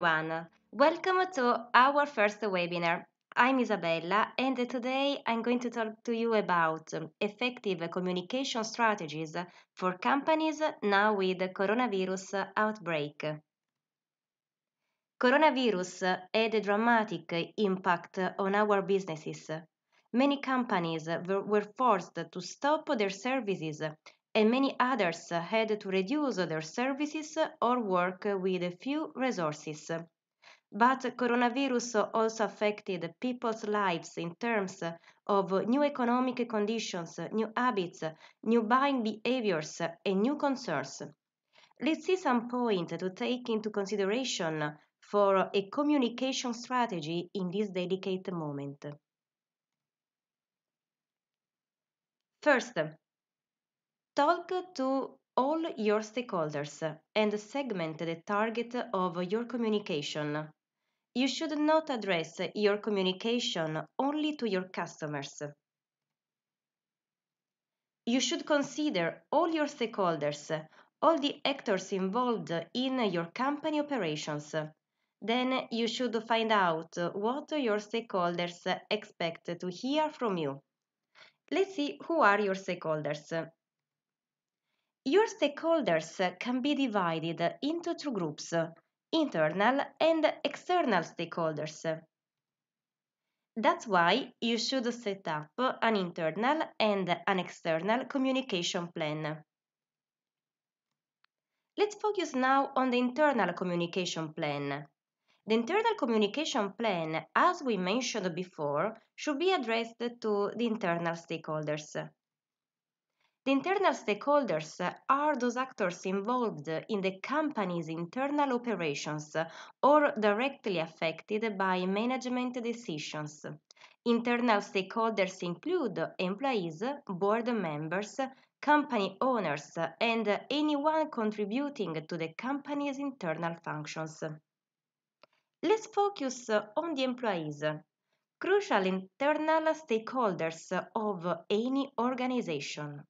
everyone. Welcome to our first webinar. I'm Isabella, and today I'm going to talk to you about effective communication strategies for companies now with the coronavirus outbreak. Coronavirus had a dramatic impact on our businesses. Many companies were forced to stop their services and many others had to reduce their services or work with few resources. But coronavirus also affected people's lives in terms of new economic conditions, new habits, new buying behaviors, and new concerns. Let's see some points to take into consideration for a communication strategy in this delicate moment. First, Talk to all your stakeholders and segment the target of your communication. You should not address your communication only to your customers. You should consider all your stakeholders, all the actors involved in your company operations. Then you should find out what your stakeholders expect to hear from you. Let's see who are your stakeholders your stakeholders can be divided into two groups, internal and external stakeholders. That's why you should set up an internal and an external communication plan. Let's focus now on the internal communication plan. The internal communication plan, as we mentioned before, should be addressed to the internal stakeholders. The internal stakeholders are those actors involved in the company's internal operations or directly affected by management decisions. Internal stakeholders include employees, board members, company owners, and anyone contributing to the company's internal functions. Let's focus on the employees, crucial internal stakeholders of any organization.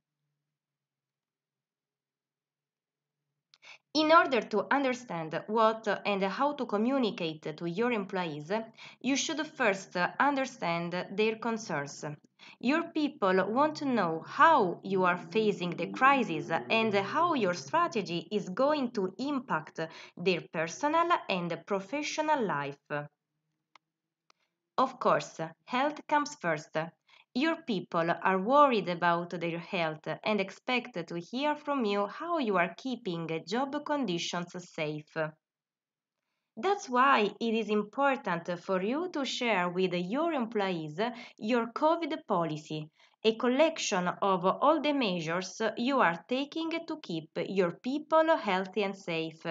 In order to understand what and how to communicate to your employees, you should first understand their concerns. Your people want to know how you are facing the crisis and how your strategy is going to impact their personal and professional life. Of course, health comes first, your people are worried about their health and expect to hear from you how you are keeping job conditions safe. That's why it is important for you to share with your employees your COVID policy, a collection of all the measures you are taking to keep your people healthy and safe.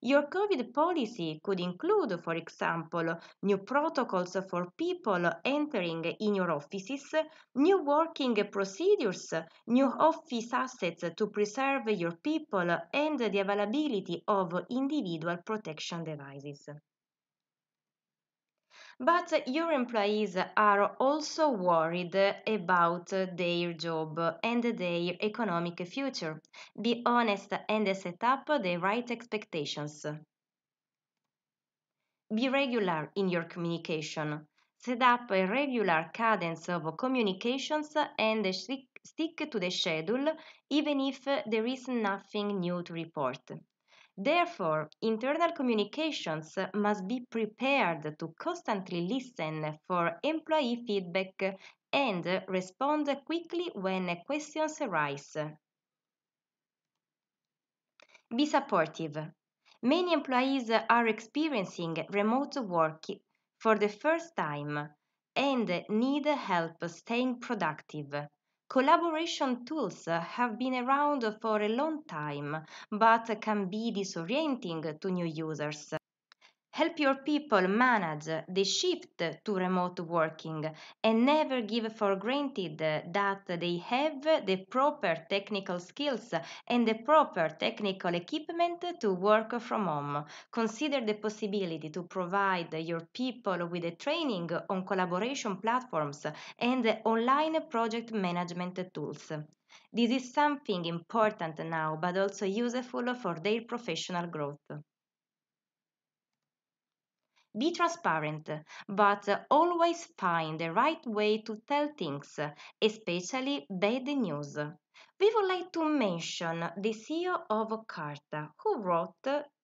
Your COVID policy could include, for example, new protocols for people entering in your offices, new working procedures, new office assets to preserve your people, and the availability of individual protection devices but your employees are also worried about their job and their economic future. Be honest and set up the right expectations. Be regular in your communication. Set up a regular cadence of communications and stick to the schedule, even if there is nothing new to report. Therefore, internal communications must be prepared to constantly listen for employee feedback and respond quickly when questions arise. Be supportive. Many employees are experiencing remote work for the first time and need help staying productive. Collaboration tools have been around for a long time, but can be disorienting to new users. Help your people manage the shift to remote working and never give for granted that they have the proper technical skills and the proper technical equipment to work from home. Consider the possibility to provide your people with a training on collaboration platforms and online project management tools. This is something important now, but also useful for their professional growth. Be transparent, but always find the right way to tell things, especially bad news. We would like to mention the CEO of Carta, who wrote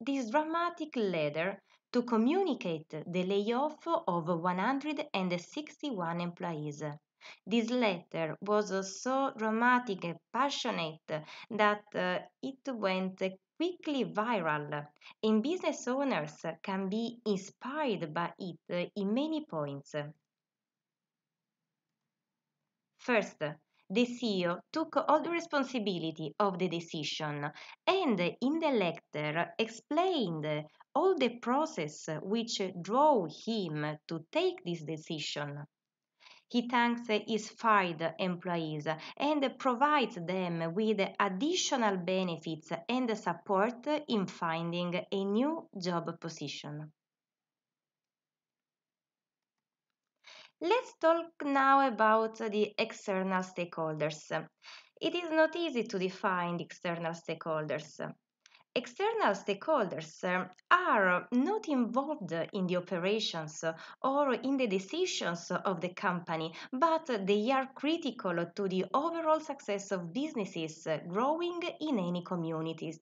this dramatic letter to communicate the layoff of 161 employees. This letter was so dramatic and passionate that uh, it went quickly viral, and business owners can be inspired by it in many points. First, the CEO took all the responsibility of the decision and in the letter explained all the process which drove him to take this decision. He thanks his fired employees and provides them with additional benefits and support in finding a new job position. Let's talk now about the external stakeholders. It is not easy to define external stakeholders. External stakeholders um, are uh, not involved in the operations or in the decisions of the company, but they are critical to the overall success of businesses uh, growing in any communities.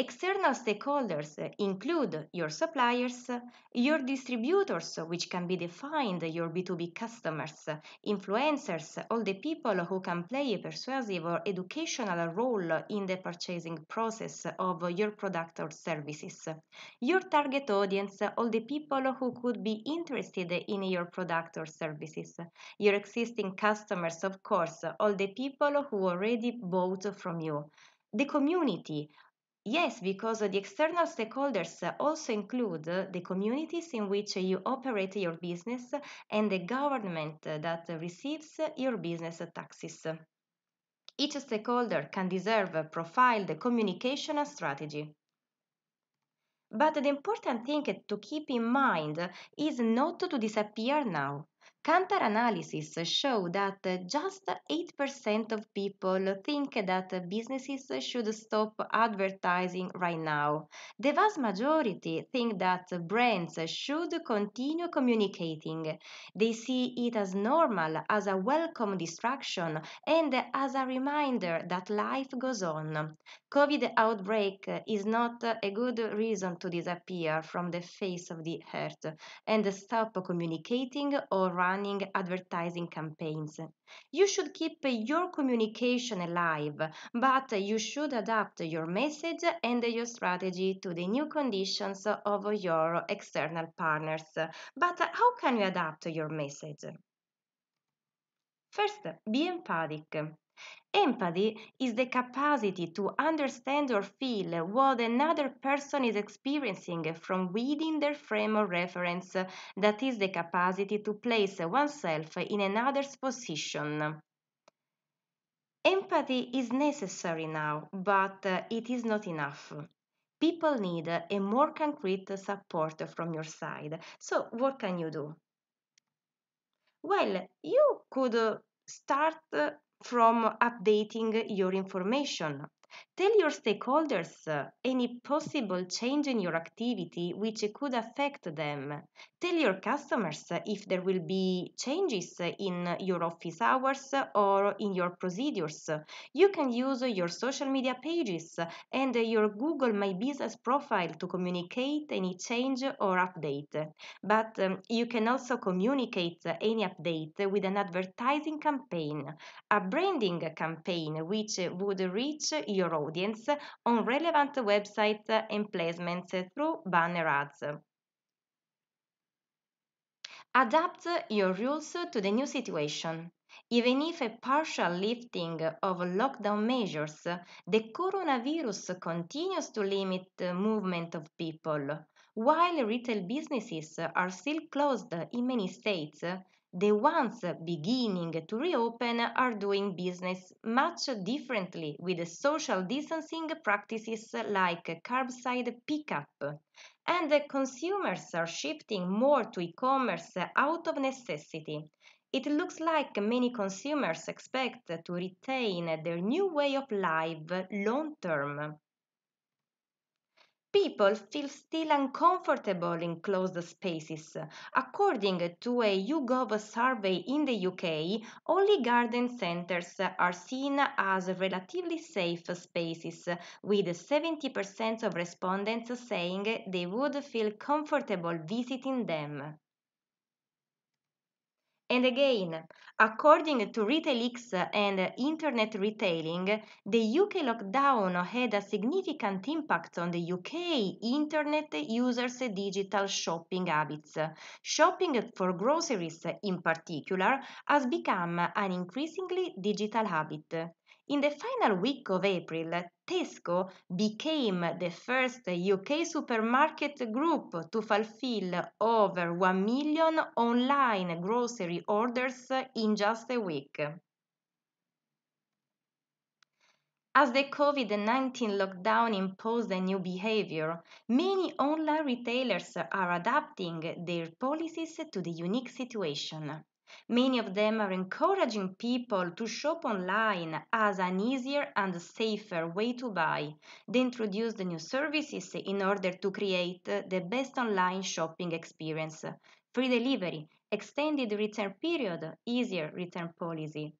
External stakeholders include your suppliers, your distributors, which can be defined your B2B customers, influencers, all the people who can play a persuasive or educational role in the purchasing process of your product or services, your target audience, all the people who could be interested in your product or services, your existing customers, of course, all the people who already bought from you the community, Yes, because the external stakeholders also include the communities in which you operate your business and the government that receives your business taxes. Each stakeholder can deserve profiled communication strategy. But the important thing to keep in mind is not to disappear now. Kantar analysis show that just 8% of people think that businesses should stop advertising right now. The vast majority think that brands should continue communicating. They see it as normal, as a welcome distraction, and as a reminder that life goes on. COVID outbreak is not a good reason to disappear from the face of the earth and stop communicating or run running advertising campaigns. You should keep your communication alive, but you should adapt your message and your strategy to the new conditions of your external partners. But how can you adapt your message? First, be empathic. Empathy is the capacity to understand or feel what another person is experiencing from within their frame of reference, that is, the capacity to place oneself in another's position. Empathy is necessary now, but uh, it is not enough. People need a more concrete support from your side. So, what can you do? Well, you could uh, start uh, from updating your information Tell your stakeholders uh, any possible change in your activity which could affect them. Tell your customers uh, if there will be changes uh, in your office hours or in your procedures. You can use your social media pages and your Google My Business profile to communicate any change or update. But um, you can also communicate any update with an advertising campaign, a branding campaign which would reach your audience on relevant websites and placements through banner ads. Adapt your rules to the new situation. Even if a partial lifting of lockdown measures, the coronavirus continues to limit the movement of people. While retail businesses are still closed in many states, the ones beginning to reopen are doing business much differently with social distancing practices like curbside pickup. And consumers are shifting more to e commerce out of necessity. It looks like many consumers expect to retain their new way of life long term people feel still uncomfortable in closed spaces. According to a YouGov survey in the UK, only garden centres are seen as relatively safe spaces, with 70% of respondents saying they would feel comfortable visiting them. And again, according to RetailX and Internet Retailing, the UK lockdown had a significant impact on the UK internet users' digital shopping habits. Shopping for groceries, in particular, has become an increasingly digital habit. In the final week of April, Tesco became the first UK supermarket group to fulfill over 1 million online grocery orders in just a week. As the COVID 19 lockdown imposed a new behavior, many online retailers are adapting their policies to the unique situation. Many of them are encouraging people to shop online as an easier and safer way to buy. They introduce the new services in order to create the best online shopping experience. Free delivery, extended return period, easier return policy.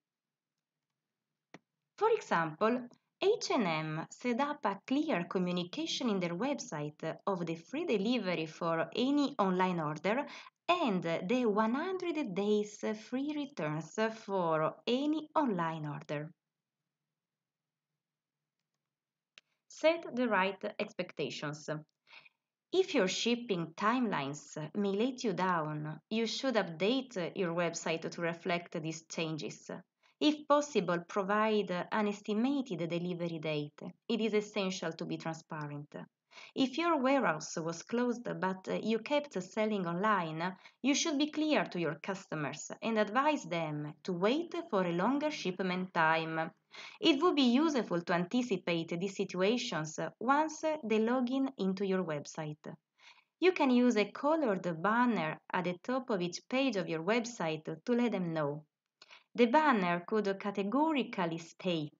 For example, H&M set up a clear communication in their website of the free delivery for any online order and the 100 days free returns for any online order. Set the right expectations. If your shipping timelines may let you down, you should update your website to reflect these changes. If possible, provide an estimated delivery date. It is essential to be transparent. If your warehouse was closed but uh, you kept selling online, you should be clear to your customers and advise them to wait for a longer shipment time. It would be useful to anticipate these situations once they log in into your website. You can use a colored banner at the top of each page of your website to let them know the banner could categorically state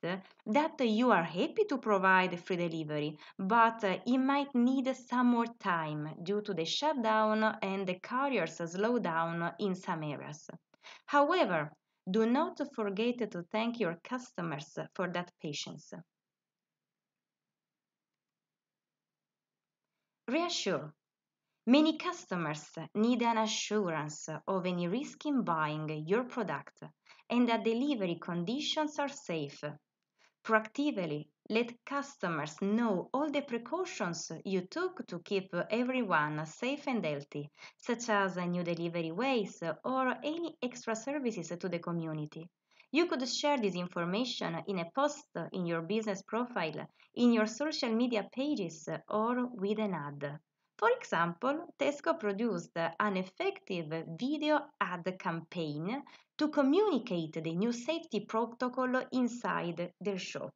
that you are happy to provide free delivery, but uh, it might need some more time due to the shutdown and the carrier's slowdown in some areas. However, do not forget to thank your customers for that patience. Reassure. Many customers need an assurance of any risk in buying your product and that delivery conditions are safe. Proactively let customers know all the precautions you took to keep everyone safe and healthy, such as new delivery ways or any extra services to the community. You could share this information in a post in your business profile, in your social media pages, or with an ad. For example, Tesco produced an effective video ad campaign to communicate the new safety protocol inside their shop.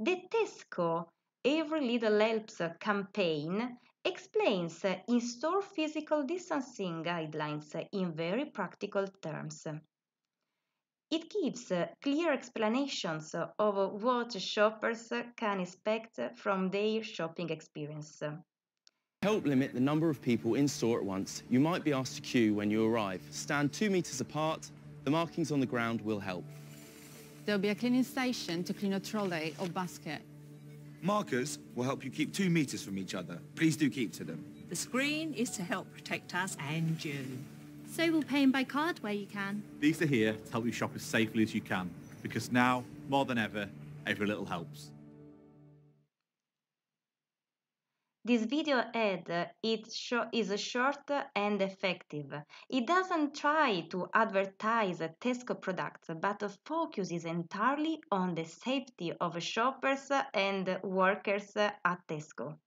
The Tesco Every Little Helps campaign explains in store physical distancing guidelines in very practical terms. It gives clear explanations of what shoppers can expect from their shopping experience help limit the number of people in store at once. You might be asked to queue when you arrive. Stand two metres apart. The markings on the ground will help. There'll be a cleaning station to clean a trolley or basket. Markers will help you keep two metres from each other. Please do keep to them. The screen is to help protect us and you. So we'll pay in by card where you can. These are here to help you shop as safely as you can, because now, more than ever, every little helps. This video ad is short and effective. It doesn't try to advertise Tesco products, but focuses entirely on the safety of shoppers and workers at Tesco.